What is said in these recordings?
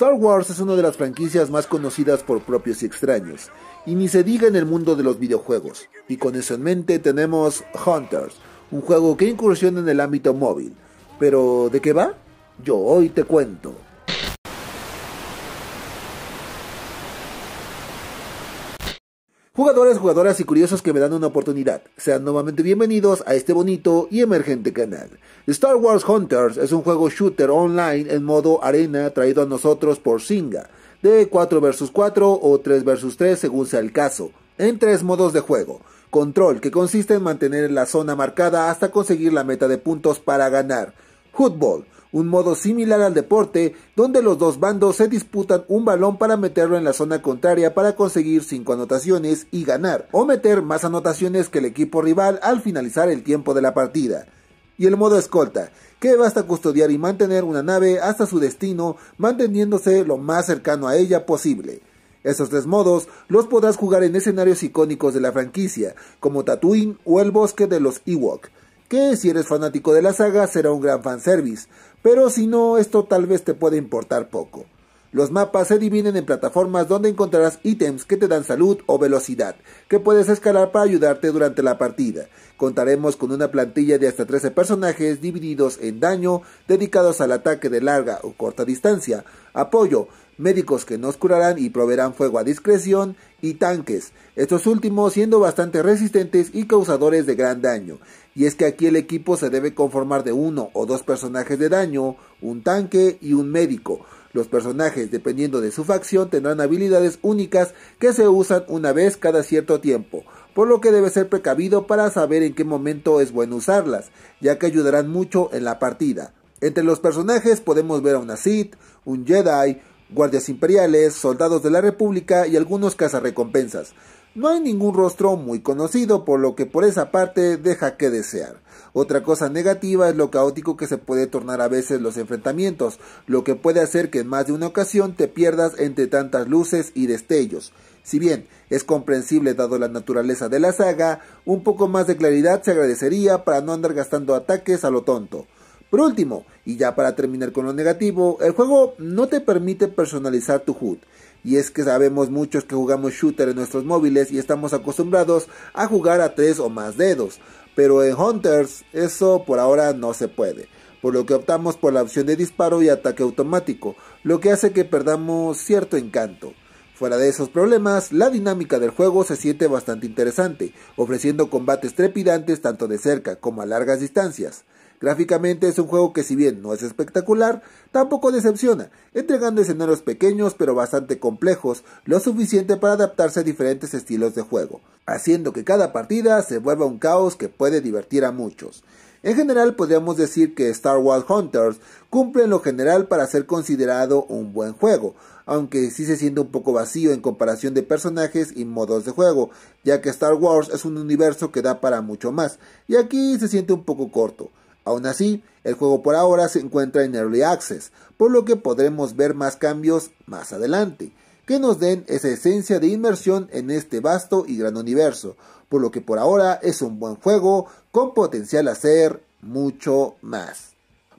Star Wars es una de las franquicias más conocidas por propios y extraños, y ni se diga en el mundo de los videojuegos. Y con eso en mente tenemos Hunters, un juego que incursiona en el ámbito móvil. Pero, ¿de qué va? Yo hoy te cuento. Jugadores, jugadoras y curiosos que me dan una oportunidad, sean nuevamente bienvenidos a este bonito y emergente canal. Star Wars Hunters es un juego shooter online en modo arena traído a nosotros por Singa, de 4 vs 4 o 3 vs 3 según sea el caso, en tres modos de juego. Control, que consiste en mantener la zona marcada hasta conseguir la meta de puntos para ganar. Football, un modo similar al deporte, donde los dos bandos se disputan un balón para meterlo en la zona contraria para conseguir 5 anotaciones y ganar, o meter más anotaciones que el equipo rival al finalizar el tiempo de la partida. Y el modo escolta, que basta custodiar y mantener una nave hasta su destino, manteniéndose lo más cercano a ella posible. Esos tres modos los podrás jugar en escenarios icónicos de la franquicia, como Tatooine o el bosque de los Ewok que si eres fanático de la saga será un gran fanservice, pero si no, esto tal vez te puede importar poco. Los mapas se dividen en plataformas donde encontrarás ítems que te dan salud o velocidad, que puedes escalar para ayudarte durante la partida. Contaremos con una plantilla de hasta 13 personajes divididos en daño, dedicados al ataque de larga o corta distancia, apoyo, médicos que nos curarán y proveerán fuego a discreción, y tanques, estos últimos siendo bastante resistentes y causadores de gran daño. Y es que aquí el equipo se debe conformar de uno o dos personajes de daño, un tanque y un médico los personajes, dependiendo de su facción, tendrán habilidades únicas que se usan una vez cada cierto tiempo, por lo que debe ser precavido para saber en qué momento es bueno usarlas, ya que ayudarán mucho en la partida. Entre los personajes podemos ver a una Sith, un Jedi, guardias imperiales, soldados de la República y algunos cazarrecompensas. No hay ningún rostro muy conocido, por lo que por esa parte deja que desear. Otra cosa negativa es lo caótico que se puede tornar a veces los enfrentamientos, lo que puede hacer que en más de una ocasión te pierdas entre tantas luces y destellos. Si bien es comprensible dado la naturaleza de la saga, un poco más de claridad se agradecería para no andar gastando ataques a lo tonto. Por último, y ya para terminar con lo negativo, el juego no te permite personalizar tu HUD. Y es que sabemos muchos que jugamos shooter en nuestros móviles y estamos acostumbrados a jugar a tres o más dedos. Pero en Hunters eso por ahora no se puede, por lo que optamos por la opción de disparo y ataque automático, lo que hace que perdamos cierto encanto. Fuera de esos problemas, la dinámica del juego se siente bastante interesante, ofreciendo combates trepidantes tanto de cerca como a largas distancias. Gráficamente es un juego que si bien no es espectacular, tampoco decepciona, entregando escenarios pequeños pero bastante complejos, lo suficiente para adaptarse a diferentes estilos de juego, haciendo que cada partida se vuelva un caos que puede divertir a muchos. En general podríamos decir que Star Wars Hunters cumple en lo general para ser considerado un buen juego, aunque sí se siente un poco vacío en comparación de personajes y modos de juego, ya que Star Wars es un universo que da para mucho más, y aquí se siente un poco corto. Aún así, el juego por ahora se encuentra en Early Access, por lo que podremos ver más cambios más adelante, que nos den esa esencia de inmersión en este vasto y gran universo, por lo que por ahora es un buen juego con potencial a ser mucho más.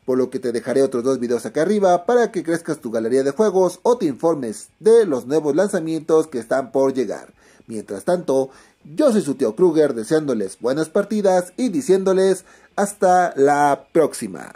Por lo que te dejaré otros dos videos acá arriba para que crezcas tu galería de juegos o te informes de los nuevos lanzamientos que están por llegar. Mientras tanto, yo soy su tío Kruger deseándoles buenas partidas y diciéndoles hasta la próxima.